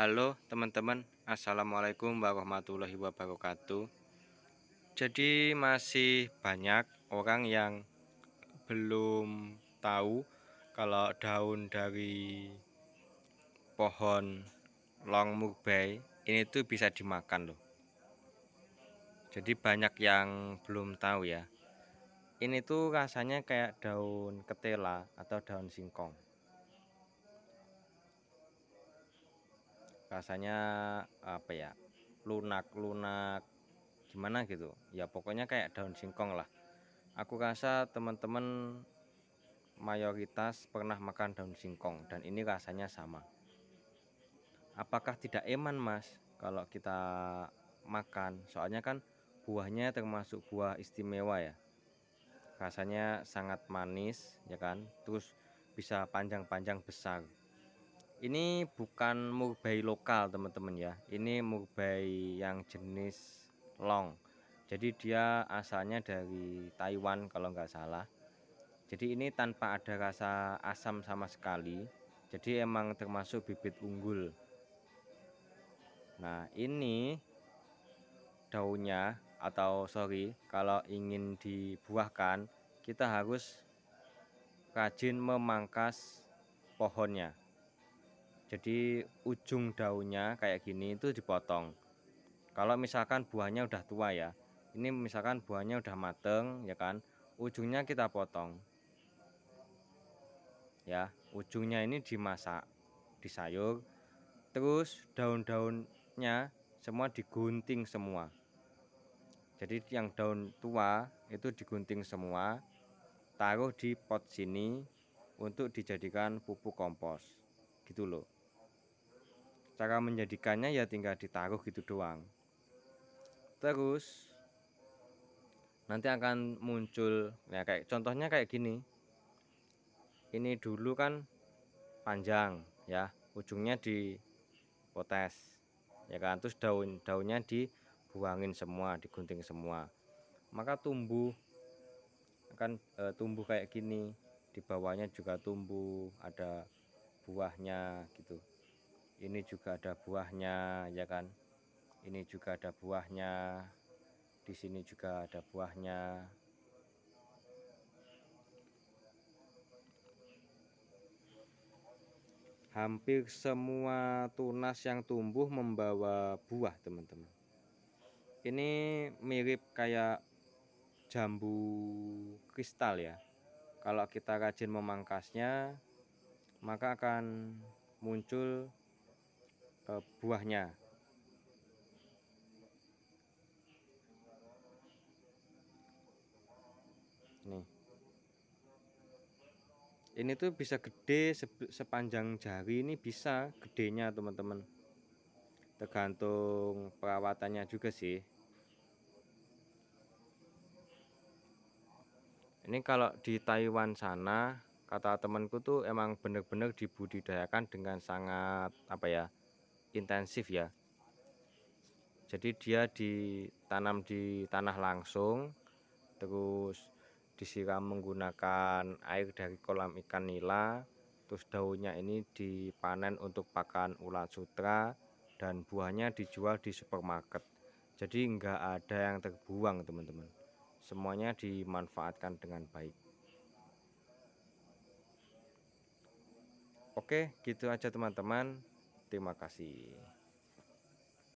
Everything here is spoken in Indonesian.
Halo teman-teman Assalamualaikum warahmatullahi wabarakatuh Jadi masih banyak orang yang belum tahu Kalau daun dari pohon long murbei ini tuh bisa dimakan loh Jadi banyak yang belum tahu ya Ini tuh rasanya kayak daun ketela atau daun singkong rasanya apa ya lunak-lunak gimana gitu ya pokoknya kayak daun singkong lah aku rasa teman-teman mayoritas pernah makan daun singkong dan ini rasanya sama apakah tidak eman mas kalau kita makan soalnya kan buahnya termasuk buah istimewa ya rasanya sangat manis ya kan terus bisa panjang-panjang besar ini bukan murbei lokal teman-teman ya ini murbei yang jenis long jadi dia asalnya dari Taiwan kalau nggak salah jadi ini tanpa ada rasa asam sama sekali jadi emang termasuk bibit unggul nah ini daunnya atau sorry kalau ingin dibuahkan kita harus rajin memangkas pohonnya jadi ujung daunnya kayak gini itu dipotong kalau misalkan buahnya udah tua ya ini misalkan buahnya udah mateng ya kan ujungnya kita potong ya ujungnya ini dimasak disayur terus daun-daunnya semua digunting semua jadi yang daun tua itu digunting semua taruh di pot sini untuk dijadikan pupuk kompos gitu loh cara menjadikannya ya tinggal ditaruh gitu doang terus nanti akan muncul ya kayak contohnya kayak gini ini dulu kan panjang ya ujungnya di potes ya kan terus daun daunnya dibuangin semua digunting semua maka tumbuh akan e, tumbuh kayak gini di bawahnya juga tumbuh ada buahnya gitu ini juga ada buahnya ya kan ini juga ada buahnya di sini juga ada buahnya hampir semua tunas yang tumbuh membawa buah teman-teman ini mirip kayak jambu kristal ya kalau kita rajin memangkasnya maka akan muncul Eh, buahnya nih ini tuh bisa gede sepanjang jari ini bisa gedenya teman-teman tergantung perawatannya juga sih ini kalau di Taiwan sana kata temanku tuh emang bener-bener dibudidayakan dengan sangat apa ya intensif ya jadi dia ditanam di tanah langsung terus disiram menggunakan air dari kolam ikan nila terus daunnya ini dipanen untuk pakan ulat sutra dan buahnya dijual di supermarket jadi nggak ada yang terbuang teman-teman semuanya dimanfaatkan dengan baik Oke gitu aja teman-teman Terima kasih.